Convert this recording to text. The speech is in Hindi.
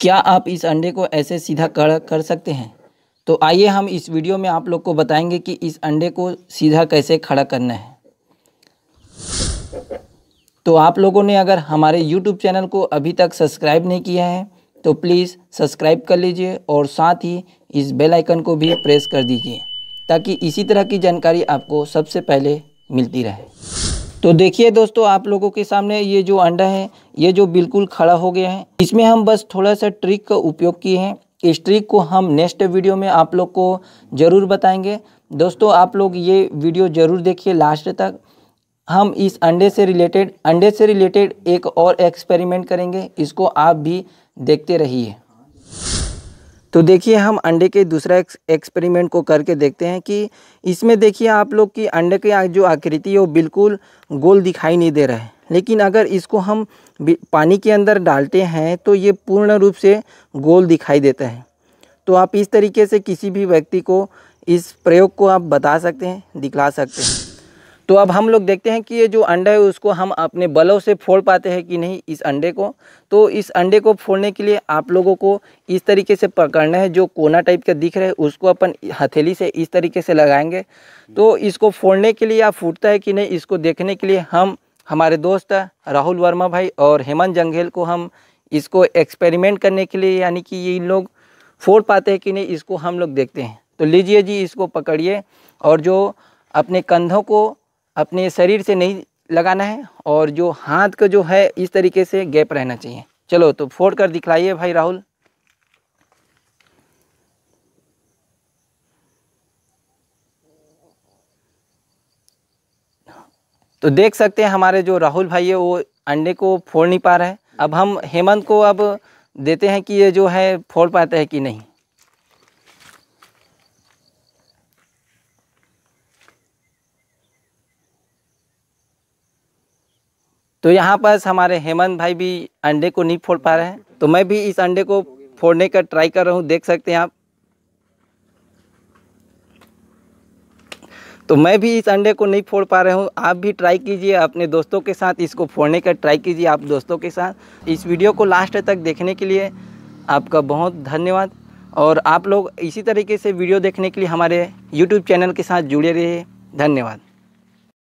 क्या आप इस अंडे को ऐसे सीधा कर कर सकते हैं तो आइए हम इस वीडियो में आप लोग को बताएंगे कि इस अंडे को सीधा कैसे खड़ा करना है तो आप लोगों ने अगर हमारे YouTube चैनल को अभी तक सब्सक्राइब नहीं किया है तो प्लीज़ सब्सक्राइब कर लीजिए और साथ ही इस बेल आइकन को भी प्रेस कर दीजिए ताकि इसी तरह की जानकारी आपको सबसे पहले मिलती रहे तो देखिए दोस्तों आप लोगों के सामने ये जो अंडा है ये जो बिल्कुल खड़ा हो गया है इसमें हम बस थोड़ा सा ट्रिक का उपयोग किए हैं इस ट्रिक को हम नेक्स्ट वीडियो में आप लोग को ज़रूर बताएंगे दोस्तों आप लोग ये वीडियो ज़रूर देखिए लास्ट तक हम इस अंडे से रिलेटेड अंडे से रिलेटेड एक और एक्सपेरिमेंट करेंगे इसको आप भी देखते रहिए तो देखिए हम अंडे के दूसरा एक्सपेरिमेंट को करके देखते हैं कि इसमें देखिए आप लोग कि अंडे की जो आकृति है वो बिल्कुल गोल दिखाई नहीं दे रहा है लेकिन अगर इसको हम पानी के अंदर डालते हैं तो ये पूर्ण रूप से गोल दिखाई देता है तो आप इस तरीके से किसी भी व्यक्ति को इस प्रयोग को आप बता सकते हैं दिखला सकते हैं तो अब हम लोग देखते हैं कि ये जो अंडा है उसको हम अपने बलों से फोड़ पाते हैं कि नहीं इस अंडे को तो इस अंडे को फोड़ने के लिए आप लोगों को इस तरीके से पकड़ना है जो कोना टाइप का दिख रहा है उसको अपन हथेली से इस तरीके से लगाएंगे तो इसको फोड़ने के लिए आप फूटता है कि नहीं इसको देखने के लिए हम हमारे दोस्त राहुल वर्मा भाई और हेमंत जंगेल को हम इसको एक्सपेरिमेंट करने के लिए यानी कि ये लोग फोड़ पाते हैं कि नहीं इसको हम लोग देखते हैं तो लीजिए जी इसको पकड़िए और जो अपने कंधों को अपने शरीर से नहीं लगाना है और जो हाथ का जो है इस तरीके से गैप रहना चाहिए चलो तो फोड़ कर दिखलाइए भाई राहुल तो देख सकते हैं हमारे जो राहुल भाई है वो अंडे को फोड़ नहीं पा रहा है अब हम हेमंत को अब देते हैं कि ये जो है फोड़ पाता है कि नहीं तो यहाँ पर हमारे हेमंत भाई भी अंडे को नहीं फोड़ पा रहे हैं तो मैं भी इस अंडे को फोड़ने का ट्राई कर रहा हूँ देख सकते हैं आप तो मैं भी इस अंडे को नहीं फोड़ पा रहा हूँ आप भी ट्राई कीजिए अपने दोस्तों के साथ इसको फोड़ने का ट्राई कीजिए आप दोस्तों के साथ इस वीडियो को लास्ट तक देखने के लिए आपका बहुत धन्यवाद और आप लोग इसी तरीके से वीडियो देखने के लिए हमारे यूट्यूब चैनल के साथ जुड़े रहिए धन्यवाद